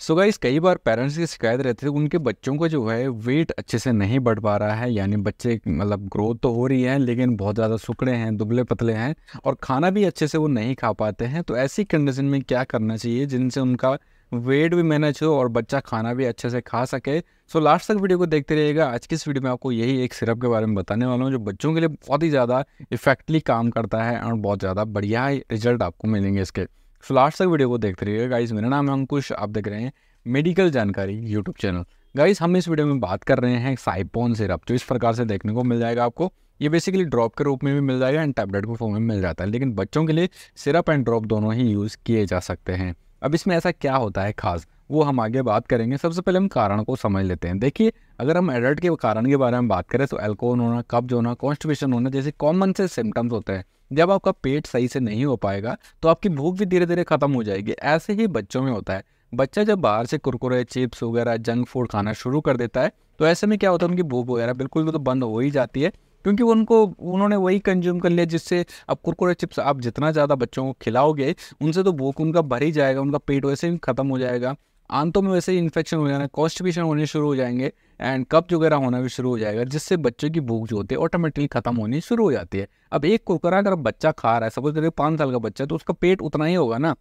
so guys कई बार parents की शिकायत रहती है उनके बच्चों को जो है वेट अच्छे से नहीं बढ़ पा रहा है यानी बच्चे मतलब ग्रोथ तो हो रही है लेकिन बहुत ज़्यादा सुकड़े हैं दुबले पतले हैं और खाना भी अच्छे से वो नहीं खा पाते हैं तो ऐसी कंडीशन में क्या करना चाहिए जिनसे उनका वेट भी मैनेज हो और बच्चा खाना भी अच्छे से खा सके सो so, लास्ट तक वीडियो को देखते रहिएगा आज की इस वीडियो में आपको यही एक सिरप के बारे में बताने वाला हूँ जो बच्चों के लिए बहुत ही ज़्यादा इफेक्टली काम करता है और बहुत ज़्यादा बढ़िया रिजल्ट आपको मिलेंगे इसके सो लास्ट तक वीडियो को देखते रहिएगा गाइज मेरा नाम है अंकुश आप देख रहे हैं मेडिकल जानकारी यूट्यूब चैनल गाइज हम इस वीडियो में बात कर रहे हैं साइपोन सिरप जो इस प्रकार से देखने को मिल जाएगा आपको ये बेसिकली ड्रॉप के रूप में भी मिल जाएगा एंड टैबलेट के फॉर्म में मिल जाता है लेकिन बच्चों के लिए सिरप एंड ड्रॉप दोनों ही यूज़ किए जा सकते हैं अब इसमें ऐसा क्या होता है खास वो हम आगे बात करेंगे सबसे पहले हम कारण को समझ लेते हैं देखिए अगर हम एडल्ट के कारण के बारे में बात करें तो एल्कोन होना कब्ज होना कॉन्स्टिपेशन होना जैसे कॉमन से सिम्टम्स होते हैं जब आपका पेट सही से नहीं हो पाएगा तो आपकी भूख भी धीरे धीरे ख़त्म हो जाएगी ऐसे ही बच्चों में होता है बच्चा जब बाहर से कुरकुरे चिप्स वगैरह जंक फूड खाना शुरू कर देता है तो ऐसे में क्या होता है उनकी भूख वगैरह बिल्कुल भी तो बंद हो ही जाती है क्योंकि उनको उन्होंने वही कंज्यूम कर लिया जिससे अब कुरकुरे चिप्स आप जितना ज़्यादा बच्चों को खिलाओगे उनसे तो भूख उनका भर ही जाएगा उनका पेट वैसे ही ख़त्म हो जाएगा आंतों में वैसे ही इन्फेक्शन हो जाना कॉन्स्टिपेशन होने शुरू हो जाएंगे एंड कब्ज वगैरह होना भी शुरू हो जाएगा जिससे बच्चे की भूख जो होती है ऑटोमेटिकली खत्म होनी शुरू हो जाती है अब एक कुरकुरा अगर बच्चा खा रहा है सपोज करिए पाँच साल का बच्चा है तो उसका पेट उतना ही होगा ना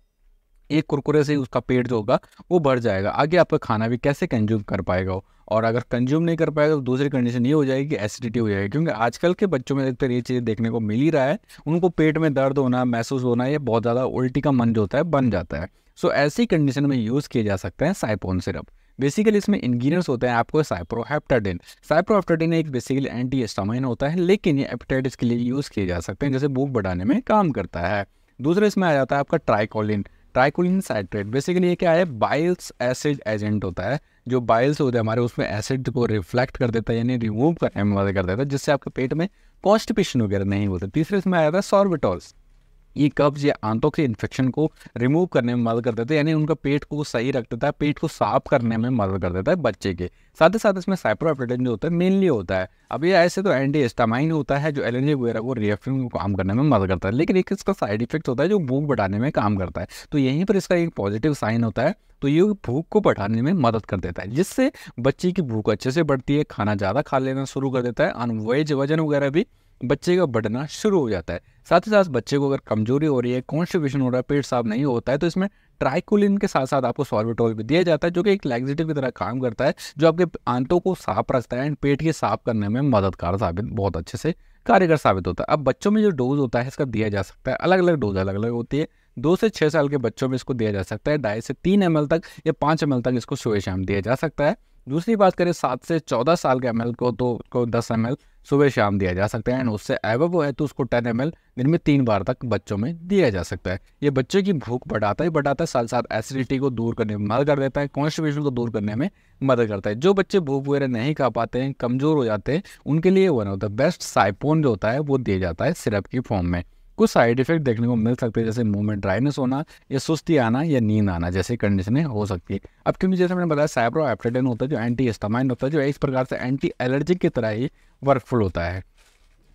एक कुरकुरे से ही उसका पेट जो होगा वो बढ़ जाएगा आगे आपका खाना भी कैसे कंज्यूम कर पाएगा वो और अगर कंज्यूम नहीं कर पाएगा तो दूसरी कंडीशन ये हो जाएगी एसिडिटी हो जाएगी क्योंकि आजकल के बच्चों में अधिकतर ये चीज़ देखने को मिल ही रहा है उनको पेट में दर्द होना महसूस होना ये बहुत ज़्यादा उल्टी का मन जो होता है बन जाता है सो ऐसी कंडीशन में यूज़ किया जा सकते हैं साइपोन सिरप बेसिकली इसमें इंग्रीडियंट्स होते हैं आपको साइप्रोहेप्टाडिन साइप्रोहेप्टाडिन एक बेसिकली एंटी एस्टामाइन होता है लेकिन ये एपेटाइटिस के लिए यूज़ किए जा सकते हैं जैसे भूख बढ़ाने में काम करता है दूसरा इसमें आ जाता है आपका ट्राइकोलिन ट्राइकोलिन साइट्रेट बेसिकली ये क्या है बाइल्स एसिड एजेंट होता है जो बाइल्स होते हैं हमारे उसमें एसिड को रिफ्लेक्ट कर देता है यानी रिमूव करने में मदद कर देता है जिससे आपके पेट में कॉन्स्टिपेशन वगैरह नहीं होता तीसरे इसमें आ जाता है सॉर्बिटॉल्स ये कब्ज या आंतों के इन्फेक्शन को रिमूव करने में मदद कर देता है यानी उनका पेट को सही रख देता है पेट को साफ करने में मदद कर देता है बच्चे के साथ ही साथ इसमें साइप्रोएप्टेटिन जो होता है मेनली होता है अब ये ऐसे तो एंटी एस्टामाइन होता है जो एलर्जी वगैरह को रिएक्शन को काम करने में मदद करता है लेकिन एक इसका साइड इफेक्ट होता है जो भूख बढ़ाने में काम करता है तो यहीं पर इसका एक पॉजिटिव साइन होता है तो ये भूख को बढ़ाने में मदद कर देता है जिससे बच्चे की भूख अच्छे से बढ़ती है खाना ज़्यादा खा लेना शुरू कर देता है अनवेज वजन वगैरह भी बच्चे का बढ़ना शुरू हो जाता है साथ ही साथ बच्चे को अगर कमजोरी हो रही है कॉन्स्टिपेशन हो रहा है पेट साफ नहीं होता है तो इसमें ट्राइकुलिन के साथ साथ आपको सॉर्बिटोल भी दिया जाता है जो कि एक लैक्सेटिव की तरह काम करता है जो आपके आंतों को साफ रखता है एंड पेट के साफ करने में मददगार साबित बहुत अच्छे से कारगर साबित होता है अब बच्चों में जो डोज होता है इसका दिया जा सकता है अलग अलग डोज अलग अलग होती है दो से छः साल के बच्चों में इसको दिया जा सकता है ढाई से तीन एम तक या पाँच एम तक इसको सुबह शाम दिया जा सकता है दूसरी बात करें सात से चौदह साल के एम को तो उसको दस एम सुबह शाम दिया जा सकता है एंड उससे एवब वो है तो उसको टेन एम दिन में तीन बार तक बच्चों में दिया जा सकता है ये बच्चे की भूख बढ़ाता ही बढ़ाता है साथ साथ एसिडिटी को दूर करने में मदद कर देता है कॉन्स्टिपेशन को दूर करने में मदद करता है जो बच्चे भूख वगैरह नहीं खा पाते हैं कमज़ोर हो जाते हैं उनके लिए one of the best Cypon जो होता है वो दिया जाता है सिरप की फॉर्म में कुछ साइड इफेक्ट देखने को मिल सकते हैं जैसे मुंह में ड्राइनेस होना या सुस्ती आना या नींद आना जैसे कंडीशनें हो सकती है अब क्योंकि जैसे मैंने बताया साइब्रो एप्टेडन होता है जो एंटी एस्टामाइन होता है जो इस प्रकार से एंटी एलर्जिक की तरह ही वर्कफुल होता है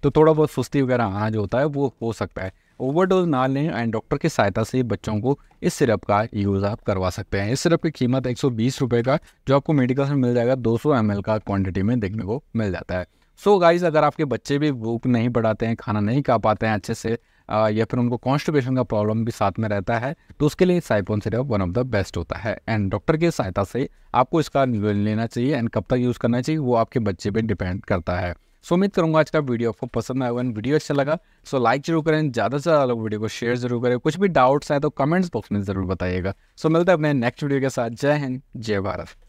तो थोड़ा बहुत सुस्ती वगैरह आना जो होता है वो हो सकता है ओवरडोज ना लें एंड डॉक्टर की सहायता से बच्चों को इस सिरप का यूज़ आप करवा सकते हैं इस सिरप की कीमत एक सौ का जो आपको मेडिकल से मिल जाएगा 200 सौ का क्वांटिटी में देखने को मिल जाता है सो so गाइस अगर आपके बच्चे भी भूख नहीं बढ़ाते हैं खाना नहीं खा पाते हैं अच्छे से या फिर उनको कॉन्स्टिपेशन का प्रॉब्लम भी साथ में रहता है तो उसके लिए Cypon syrup one of the best होता है एंड डॉक्टर की सहायता से आपको इसका लेना चाहिए एंड कब तक यूज़ करना चाहिए वो आपके बच्चे पर डिपेंड करता है सो उम्मीद करूंगा आज का वीडियो आपको पसंद आया होगा वीडियो अच्छा लगा सो लाइक जरूर करें ज़्यादा से ज़्यादा लोग वीडियो को शेयर जरूर करें कुछ भी डाउट्स हैं तो कमेंट्स बॉक्स में ज़रूर बताइएगा सो मिलते हैं अपने नेक्स्ट वीडियो के साथ जय हिंद जय भारत